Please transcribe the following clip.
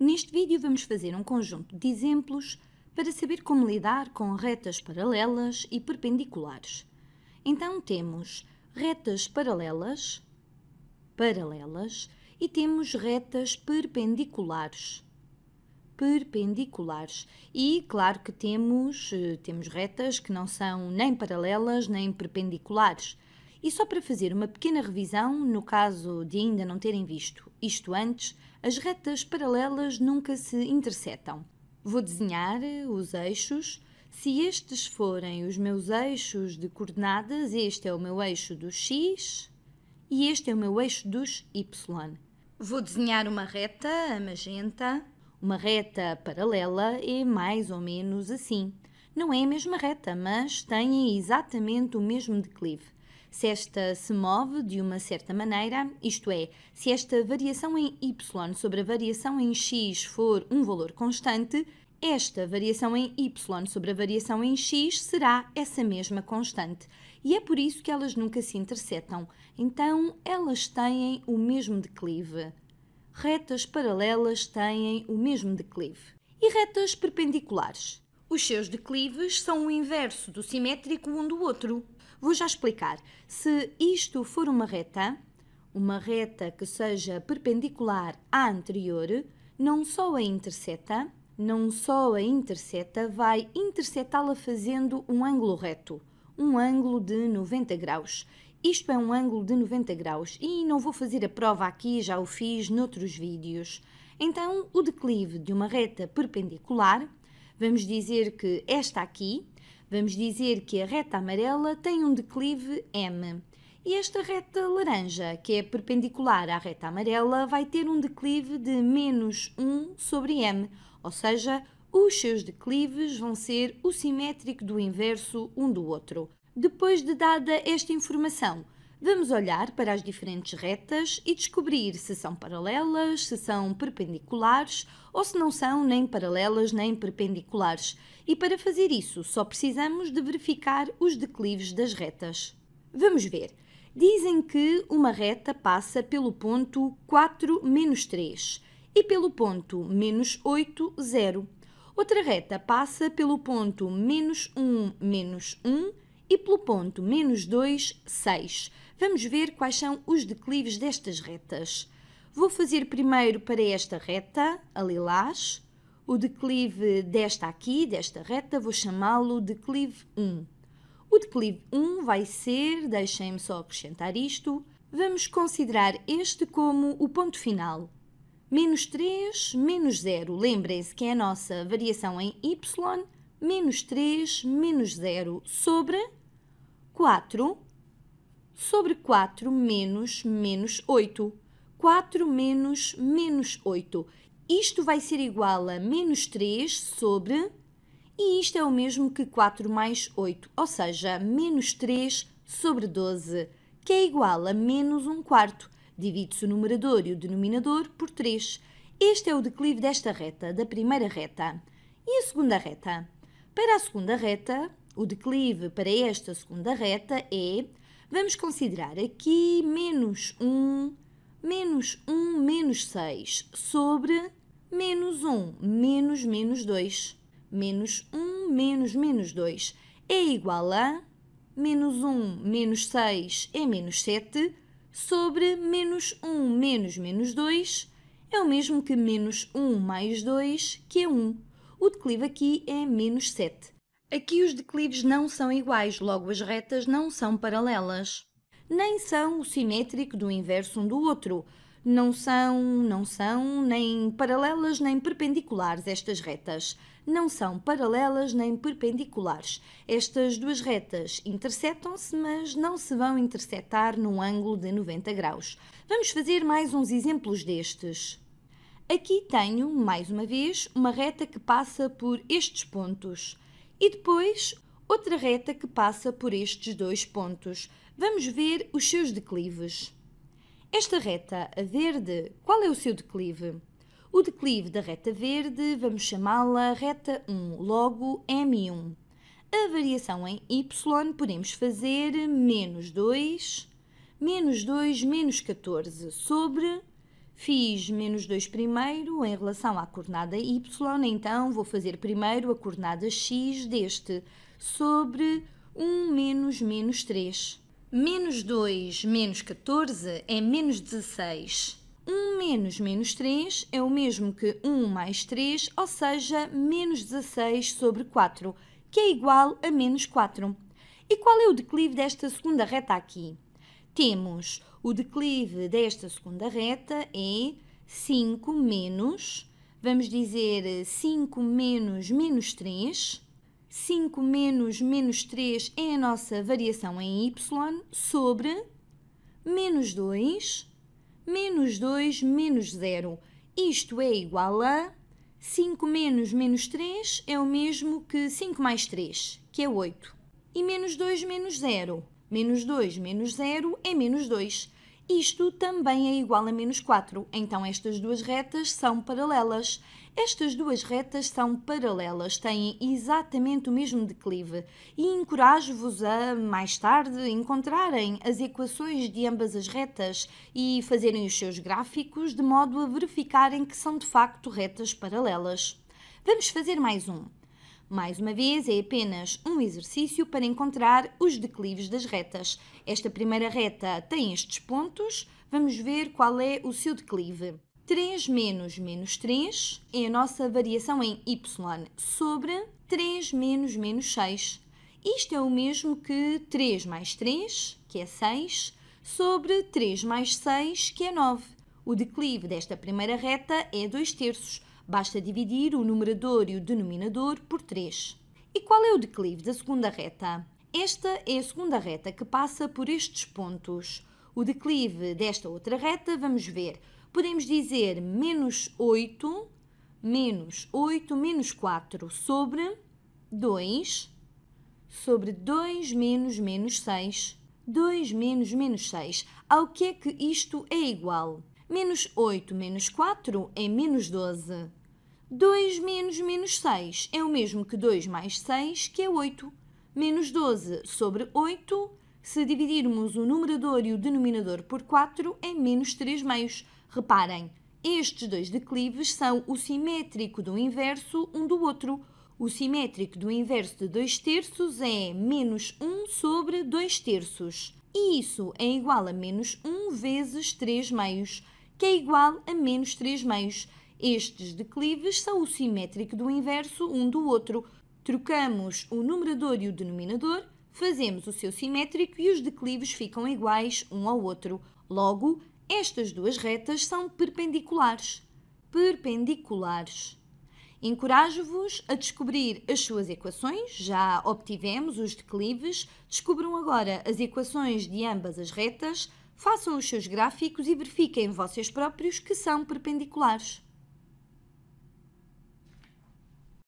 Neste vídeo vamos fazer um conjunto de exemplos para saber como lidar com retas paralelas e perpendiculares. Então temos retas paralelas, paralelas e temos retas perpendiculares, perpendiculares. E claro que temos, eh, temos retas que não são nem paralelas nem perpendiculares. E só para fazer uma pequena revisão, no caso de ainda não terem visto isto antes, as retas paralelas nunca se interceptam. Vou desenhar os eixos. Se estes forem os meus eixos de coordenadas, este é o meu eixo do x e este é o meu eixo dos y. Vou desenhar uma reta, a magenta. Uma reta paralela é mais ou menos assim. Não é a mesma reta, mas têm exatamente o mesmo declive se esta se move de uma certa maneira, isto é, se esta variação em y sobre a variação em x for um valor constante, esta variação em y sobre a variação em x será essa mesma constante e é por isso que elas nunca se interceptam. Então, elas têm o mesmo declive. Retas paralelas têm o mesmo declive. E retas perpendiculares? Os seus declives são o inverso do simétrico um do outro. Vou já explicar. Se isto for uma reta, uma reta que seja perpendicular à anterior, não só a interseta, não só a interseta, vai intersetá-la fazendo um ângulo reto, um ângulo de 90 graus. Isto é um ângulo de 90 graus e não vou fazer a prova aqui, já o fiz noutros vídeos. Então, o declive de uma reta perpendicular Vamos dizer que esta aqui, vamos dizer que a reta amarela tem um declive m. E esta reta laranja, que é perpendicular à reta amarela, vai ter um declive de menos 1 sobre m, ou seja, os seus declives vão ser o simétrico do inverso um do outro. Depois de dada esta informação, Vamos olhar para as diferentes retas e descobrir se são paralelas, se são perpendiculares ou se não são nem paralelas nem perpendiculares. E para fazer isso, só precisamos de verificar os declives das retas. Vamos ver. Dizem que uma reta passa pelo ponto 4, 3 e pelo ponto menos 8, 0. Outra reta passa pelo ponto menos 1, menos 1 e pelo ponto menos 2, 6. Vamos ver quais são os declives destas retas. Vou fazer primeiro para esta reta, a lilás, o declive desta aqui, desta reta, vou chamá-lo declive 1. O declive 1 vai ser, deixem-me só acrescentar isto, vamos considerar este como o ponto final. Menos 3, menos 0. Lembrem-se que é a nossa variação em y, menos 3, menos 0, sobre 4 sobre 4 menos menos 8. 4 menos menos 8. Isto vai ser igual a menos 3 sobre... E isto é o mesmo que 4 mais 8, ou seja, menos 3 sobre 12, que é igual a menos 1 quarto. Divide-se o numerador e o denominador por 3. Este é o declive desta reta, da primeira reta. E a segunda reta? Para a segunda reta, o declive para esta segunda reta é, vamos considerar aqui menos 1, menos 1, menos 6 sobre menos 1, menos menos 2. Menos 1, menos menos 2 é igual a menos 1 menos 6 é menos 7 sobre menos 1 menos menos 2 é o mesmo que menos 1 mais 2, que é 1. O declive aqui é menos 7. Aqui os declives não são iguais, logo as retas não são paralelas. Nem são o simétrico do inverso um do outro. Não são, não são, nem paralelas nem perpendiculares estas retas. Não são paralelas nem perpendiculares. Estas duas retas interceptam-se, mas não se vão interceptar num ângulo de 90 graus. Vamos fazer mais uns exemplos destes. Aqui tenho, mais uma vez, uma reta que passa por estes pontos e depois outra reta que passa por estes dois pontos. Vamos ver os seus declives. Esta reta, a verde, qual é o seu declive? O declive da reta verde, vamos chamá-la reta 1, logo M1. A variação em Y podemos fazer menos 2, menos 2, menos 14 sobre Fiz menos 2 primeiro em relação à coordenada y, então vou fazer primeiro a coordenada x deste sobre 1 menos menos 3. Menos 2 menos 14 é menos 16. 1 menos menos 3 é o mesmo que 1 mais 3, ou seja, menos 16 sobre 4, que é igual a menos 4. E qual é o declive desta segunda reta aqui? temos o declive desta segunda reta é 5 menos, vamos dizer 5 menos menos 3. 5 menos menos 3 é a nossa variação em y sobre menos 2, menos 2 menos 0. Isto é igual a 5 menos menos 3 é o mesmo que 5 mais 3, que é 8. E menos 2 menos 0 Menos 2 menos 0 é menos 2. Isto também é igual a menos 4, então estas duas retas são paralelas. Estas duas retas são paralelas, têm exatamente o mesmo declive e encorajo-vos a, mais tarde, encontrarem as equações de ambas as retas e fazerem os seus gráficos de modo a verificarem que são de facto retas paralelas. Vamos fazer mais um. Mais uma vez, é apenas um exercício para encontrar os declives das retas. Esta primeira reta tem estes pontos, vamos ver qual é o seu declive. 3 menos menos 3 é a nossa variação em y sobre 3 menos menos 6. Isto é o mesmo que 3 mais 3, que é 6, sobre 3 mais 6, que é 9. O declive desta primeira reta é 2 terços, Basta dividir o numerador e o denominador por 3. E qual é o declive da segunda reta? Esta é a segunda reta que passa por estes pontos. O declive desta outra reta, vamos ver, podemos dizer menos 8, menos 8, menos 4 sobre 2, sobre 2 menos menos 6, 2 menos menos 6. Ao que é que isto é igual? Menos 8 menos 4 é menos 12. 2 menos menos 6 é o mesmo que 2 mais 6, que é 8. Menos 12 sobre 8, se dividirmos o numerador e o denominador por 4, é menos 3 meios. Reparem, estes dois declives são o simétrico do inverso um do outro. O simétrico do inverso de 2 terços é menos 1 sobre 2 terços. E isso é igual a menos 1 vezes 3 meios, que é igual a menos 3 meios estes declives são o simétrico do inverso um do outro. Trocamos o numerador e o denominador, fazemos o seu simétrico e os declives ficam iguais um ao outro. Logo, estas duas retas são perpendiculares. Perpendiculares. Encorajo-vos a descobrir as suas equações, já obtivemos os declives, descubram agora as equações de ambas as retas, façam os seus gráficos e verifiquem vocês próprios que são perpendiculares.